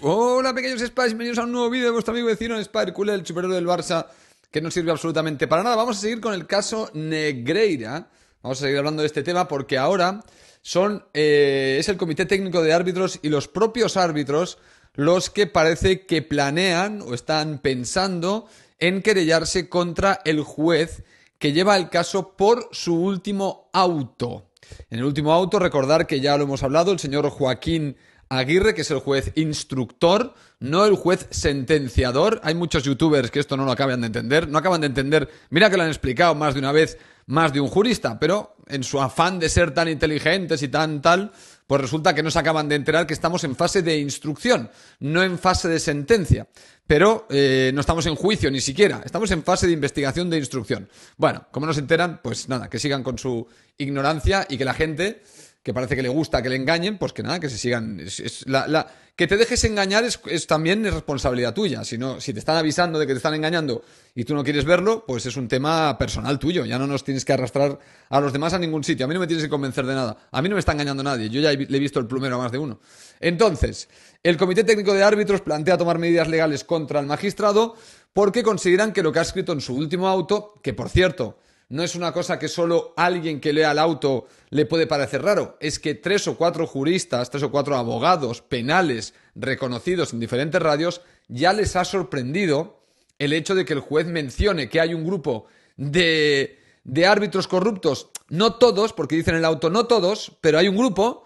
Hola pequeños Spice, bienvenidos a un nuevo vídeo de vuestro amigo vecino Cool, el superhéroe del Barça, que no sirve absolutamente para nada. Vamos a seguir con el caso Negreira. Vamos a seguir hablando de este tema porque ahora son eh, es el comité técnico de árbitros y los propios árbitros los que parece que planean o están pensando en querellarse contra el juez que lleva el caso por su último auto. En el último auto, recordar que ya lo hemos hablado, el señor Joaquín Aguirre, que es el juez instructor, no el juez sentenciador. Hay muchos youtubers que esto no lo acaban de entender, no acaban de entender, mira que lo han explicado más de una vez, más de un jurista, pero en su afán de ser tan inteligentes y tan tal, pues resulta que no se acaban de enterar que estamos en fase de instrucción, no en fase de sentencia. Pero eh, no estamos en juicio ni siquiera, estamos en fase de investigación de instrucción. Bueno, como no se enteran, pues nada, que sigan con su ignorancia y que la gente que parece que le gusta que le engañen, pues que nada, que se sigan. Es, la, que te dejes engañar es, también es responsabilidad tuya. Si, si te están avisando de que te están engañando y tú no quieres verlo, pues es un tema personal tuyo. Ya no nos tienes que arrastrar a los demás a ningún sitio. A mí no me tienes que convencer de nada. A mí no me está engañando nadie. Yo ya he, le he visto el plumero a más de uno. Entonces, el Comité Técnico de Árbitros plantea tomar medidas legales contra el magistrado porque consideran que lo que ha escrito en su último auto, que por cierto, no es una cosa que solo alguien que lea el auto le puede parecer raro, es que tres o cuatro juristas, tres o cuatro abogados penales reconocidos en diferentes radios, ya les ha sorprendido el hecho de que el juez mencione que hay un grupo de, árbitros corruptos, no todos, porque dicen en el auto no todos, pero hay un grupo,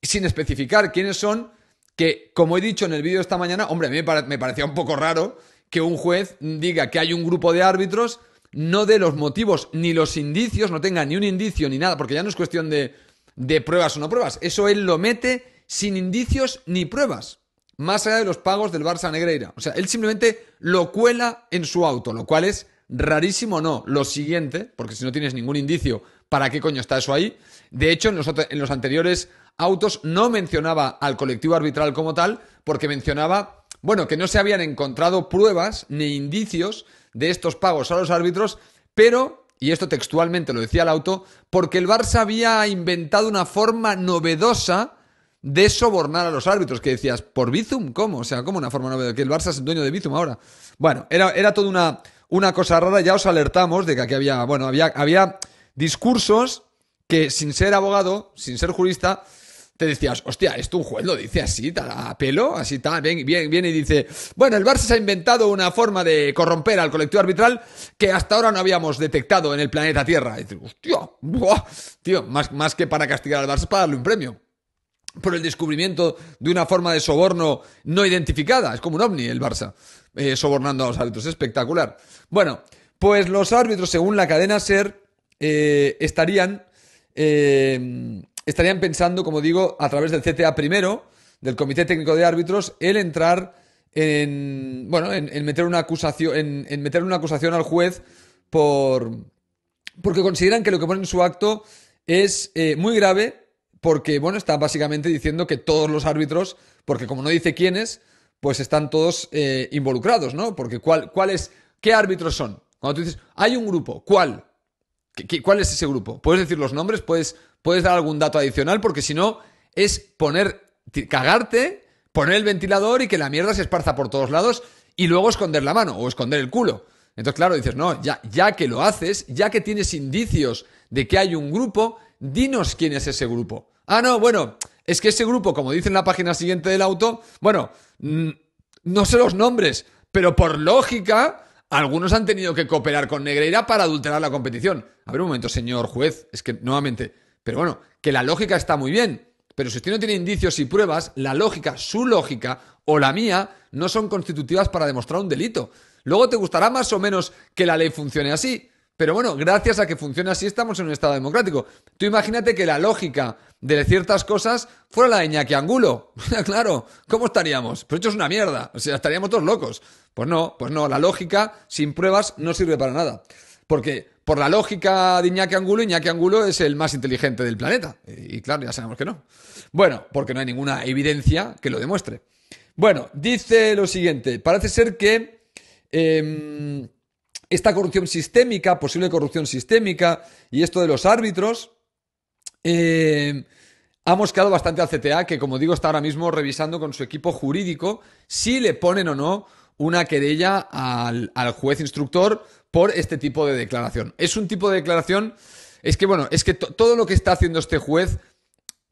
sin especificar quiénes son, que como he dicho en el vídeo esta mañana, hombre, a mí me, me parecía un poco raro que un juez diga que hay un grupo de árbitros no de los motivos ni los indicios, no tenga ni un indicio ni nada, porque ya no es cuestión de, de pruebas o no pruebas. Eso él lo mete sin indicios ni pruebas, más allá de los pagos del Barça Negreira. O sea, él simplemente lo cuela en su auto, lo cual es rarísimo no. Lo siguiente, porque si no tienes ningún indicio, ¿para qué coño está eso ahí? De hecho, en los, en los anteriores autos no mencionaba al colectivo arbitral como tal, porque mencionaba, bueno, que no se habían encontrado pruebas ni indicios de estos pagos a los árbitros, pero, y esto textualmente lo decía el auto, porque el Barça había inventado una forma novedosa de sobornar a los árbitros, que decías, ¿por Bizum? ¿Cómo? O sea, ¿cómo una forma novedosa? Que el Barça es dueño de Bizum ahora. Bueno, era, era toda una, una cosa rara, ya os alertamos de que aquí había, bueno, había, había discursos que sin ser abogado, sin ser jurista, te decías, hostia, esto un juez lo dice así, tal, a pelo, así tal, viene, y dice, bueno, el Barça se ha inventado una forma de corromper al colectivo arbitral que hasta ahora no habíamos detectado en el planeta Tierra. Y hostia, tío, más, más que para castigar al Barça, para darle un premio por el descubrimiento de una forma de soborno no identificada. Es como un ovni el Barça, eh, sobornando a los árbitros. Espectacular. Bueno, pues los árbitros, según la cadena SER, eh, estarían eh, estarían pensando, como digo, a través del CTA primero, del Comité Técnico de Árbitros, el entrar en, bueno, en, meter una acusación, en, meter una acusación al juez por, porque consideran que lo que ponen en su acto es eh, muy grave, porque, bueno, está básicamente diciendo que todos los árbitros, porque como no dice quiénes, pues están todos eh, involucrados, ¿no? Porque cuál, cuál es, ¿qué árbitros son? Cuando tú dices, hay un grupo, ¿cuál? ¿Cuál es ese grupo? Puedes decir los nombres, puedes puedes dar algún dato adicional, porque si no, es poner, cagarte, poner el ventilador y que la mierda se esparza por todos lados y luego esconder la mano o esconder el culo. Entonces, claro, dices, no, ya, ya que lo haces, ya que tienes indicios de que hay un grupo, dinos quién es ese grupo. Ah, no, bueno, es que ese grupo, como dice en la página siguiente del auto, bueno, mm, no sé los nombres, pero por lógica, algunos han tenido que cooperar con Negreira para adulterar la competición. A ver un momento, señor juez, es que nuevamente, pero bueno, que la lógica está muy bien. Pero si usted no tiene indicios y pruebas, la lógica, su lógica o la mía no son constitutivas para demostrar un delito. Luego te gustará más o menos que la ley funcione así. Pero bueno, gracias a que funcione así estamos en un Estado democrático. Tú imagínate que la lógica de ciertas cosas fuera la de Ñaquiangulo. Angulo. claro, ¿cómo estaríamos? Pues esto es una mierda. O sea, estaríamos todos locos. Pues no, pues no, la lógica sin pruebas no sirve para nada. Porque por la lógica de Iñaki Angulo, Iñaki Angulo es el más inteligente del planeta. Y claro, ya sabemos que no. Bueno, porque no hay ninguna evidencia que lo demuestre. Bueno, dice lo siguiente, parece ser que em, esta corrupción sistémica, posible corrupción sistémica y esto de los árbitros, em, ha mosqueado bastante al CTA, que como digo está ahora mismo revisando con su equipo jurídico si le ponen o no una querella al, juez instructor por este tipo de declaración. Es un tipo de declaración, es que bueno, es que todo lo que está haciendo este juez,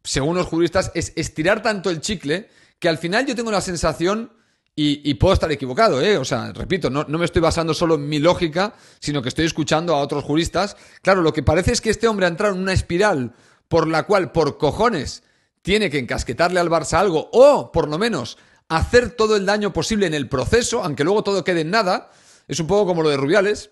según los juristas, es estirar tanto el chicle que al final yo tengo la sensación... Y, puedo estar equivocado, ¿eh? O sea, repito, no, no, me estoy basando solo en mi lógica, sino que estoy escuchando a otros juristas. Claro, lo que parece es que este hombre ha entrado en una espiral por la cual, por cojones, tiene que encasquetarle al Barça algo, o por lo menos hacer todo el daño posible en el proceso, aunque luego todo quede en nada, es un poco como lo de Rubiales,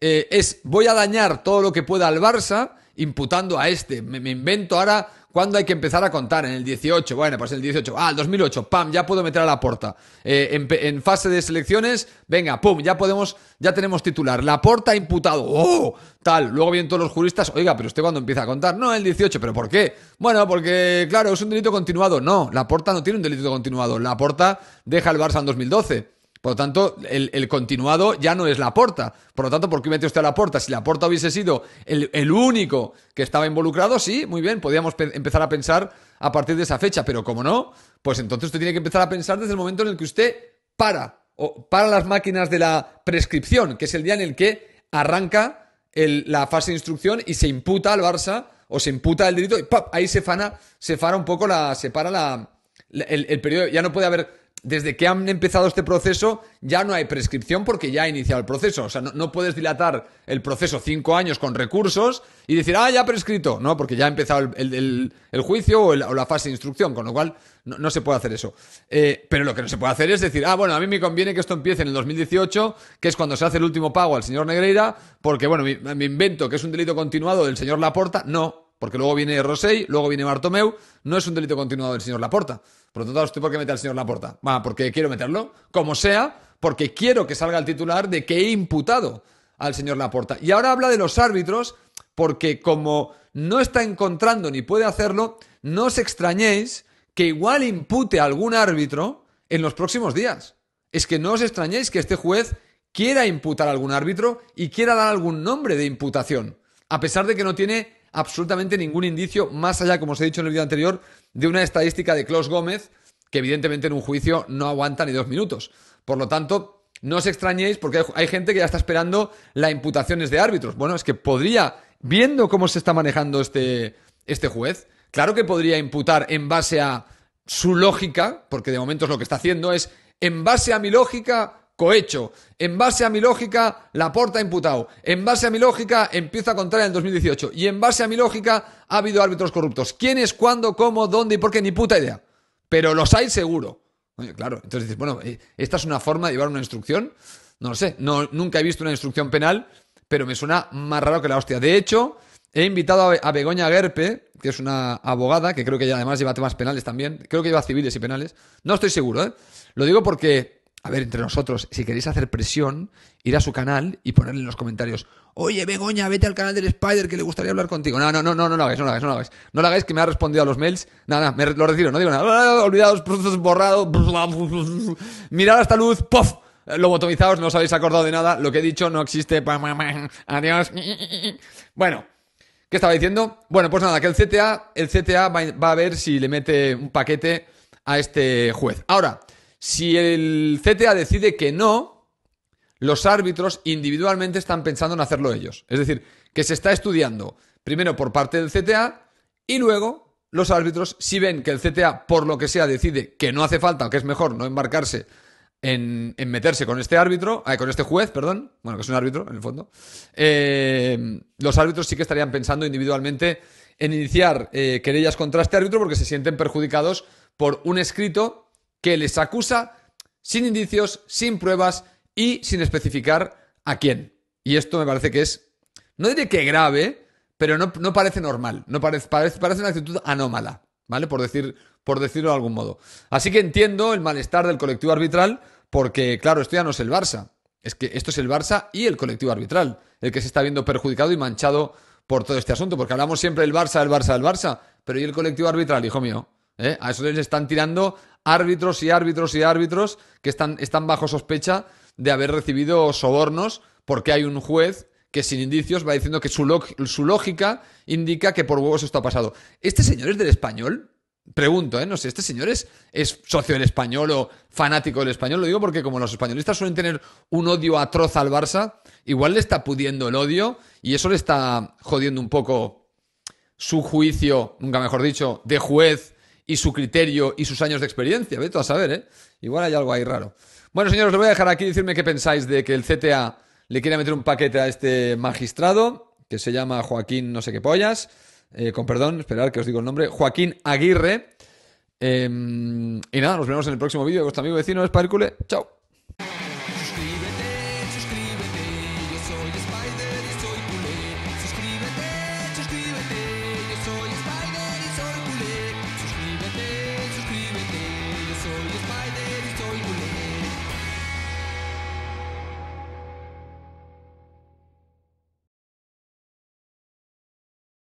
eh, es voy a dañar todo lo que pueda al Barça imputando a este, me, me invento ahora ¿Cuándo hay que empezar a contar? En el 18, bueno, pues el 18, ah, el 2008, pam, ya puedo meter a la porta. Eh, en, fase de selecciones, venga, pum, ya podemos, ya tenemos titular. La porta imputado, oh, tal. Luego vienen todos los juristas, oiga, pero usted cuando empieza a contar, no, el 18, ¿pero por qué? Bueno, porque, claro, es un delito continuado. No, la porta no tiene un delito continuado. La porta deja el Barça en 2012. Por lo tanto, el, continuado ya no es la porta. Por lo tanto, ¿por qué mete usted a la puerta Si la porta hubiese sido el, único que estaba involucrado, sí, muy bien, podríamos empezar a pensar a partir de esa fecha, pero como no, pues entonces usted tiene que empezar a pensar desde el momento en el que usted para, o para las máquinas de la prescripción, que es el día en el que arranca la fase de instrucción y se imputa al Barça o se imputa el delito y ¡pap! ahí se fana, se fara un poco la, se el, periodo, ya no puede haber desde que han empezado este proceso ya no hay prescripción porque ya ha iniciado el proceso. O sea, no, puedes dilatar el proceso cinco años con recursos y decir, ah, ya ha prescrito. No, porque ya ha empezado el, juicio o, la fase de instrucción, con lo cual no, se puede hacer eso. Eh, pero lo que no se puede hacer es decir, ah, bueno, a mí me conviene que esto empiece en el 2018, que es cuando se hace el último pago al señor Negreira, porque, bueno, me, me invento que es un delito continuado del señor Laporta. No, porque luego viene Rosei, luego viene Bartomeu, no es un delito continuado del señor Laporta. Por lo tanto, ¿usted por qué mete al señor Laporta? Va, porque quiero meterlo, como sea, porque quiero que salga el titular de que he imputado al señor Laporta. Y ahora habla de los árbitros, porque como no está encontrando ni puede hacerlo, no os extrañéis que igual impute a algún árbitro en los próximos días. Es que no os extrañéis que este juez quiera imputar a algún árbitro y quiera dar algún nombre de imputación, a pesar de que no tiene absolutamente ningún indicio, más allá, como os he dicho en el vídeo anterior, de una estadística de Klaus Gómez, que evidentemente en un juicio no aguanta ni dos minutos. Por lo tanto, no os extrañéis porque hay, gente que ya está esperando las imputaciones de árbitros. Bueno, es que podría, viendo cómo se está manejando este, este juez, claro que podría imputar en base a su lógica, porque de momento es lo que está haciendo, es en base a mi lógica cohecho. En base a mi lógica, La ha imputado. En base a mi lógica, empieza a contar en el 2018. Y en base a mi lógica, ha habido árbitros corruptos. ¿Quiénes, cuándo, cómo, dónde y por qué? Ni puta idea. Pero los hay seguro. Oye, claro, entonces dices, bueno, eh, ¿esta es una forma de llevar una instrucción? No lo sé, no, nunca he visto una instrucción penal, pero me suena más raro que la hostia. De hecho, he invitado a Begoña Gerpe, que es una abogada, que creo que ya además lleva temas penales también, creo que lleva civiles y penales, no estoy seguro, ¿eh? Lo digo porque a ver, entre nosotros, si queréis hacer presión, ir a su canal y ponerle en los comentarios, oye, Begoña, vete al canal del Spider que le gustaría hablar contigo. No, no, no, no, lo hagáis, no lo hagáis, no lo hagáis. No lo hagáis que me ha respondido a los mails. Nada, nada, me lo retiro, no digo nada. Ah, olvidados, borrado, mirad esta luz, ¡pof! Eh, Lobotomizados, no os habéis acordado de nada, lo que he dicho no existe. Adiós. Bueno, ¿qué estaba diciendo? Bueno, pues nada, que el CTA, el CTA va a ver si le mete un paquete a este juez. Ahora, si el CTA decide que no, los árbitros individualmente están pensando en hacerlo ellos. Es decir, que se está estudiando primero por parte del CTA y luego los árbitros, si ven que el CTA, por lo que sea, decide que no hace falta, que es mejor no embarcarse en, meterse con este árbitro, con este juez, perdón, bueno, que es un árbitro en el fondo, eh, los árbitros sí que estarían pensando individualmente en iniciar eh, querellas contra este árbitro porque se sienten perjudicados por un escrito que les acusa sin indicios, sin pruebas y sin especificar a quién. Y esto me parece que es, no diré que grave, pero no, parece normal, no parece, parece, una actitud anómala, ¿vale? Por, decir, por decirlo de algún modo. Así que entiendo el malestar del colectivo arbitral, porque claro, esto ya no es el Barça, es que esto es el Barça y el colectivo arbitral, el que se está viendo perjudicado y manchado por todo este asunto, porque hablamos siempre del Barça, del Barça, del Barça, pero ¿y el colectivo arbitral, hijo mío? ¿eh? A eso les están tirando árbitros y árbitros y árbitros que están, están bajo sospecha de haber recibido sobornos porque hay un juez que sin indicios va diciendo que su, lógica indica que por huevos esto ha pasado. ¿Este señor es del español? Pregunto, ¿eh? No sé, ¿este señor es, es, socio del español o fanático del español? Lo digo porque como los españolistas suelen tener un odio atroz al Barça, igual le está pudiendo el odio y eso le está jodiendo un poco su juicio, nunca mejor dicho, de juez y su criterio y sus años de experiencia. Vete a saber, ¿eh? Igual hay algo ahí raro. Bueno, señores, lo voy a dejar aquí. Decirme qué pensáis de que el CTA le quiera meter un paquete a este magistrado, que se llama Joaquín no sé qué pollas. Eh, con perdón, esperar que os digo el nombre. Joaquín Aguirre. Em, y nada, nos vemos en el próximo vídeo de vuestro amigo vecino Esparcule. Chao.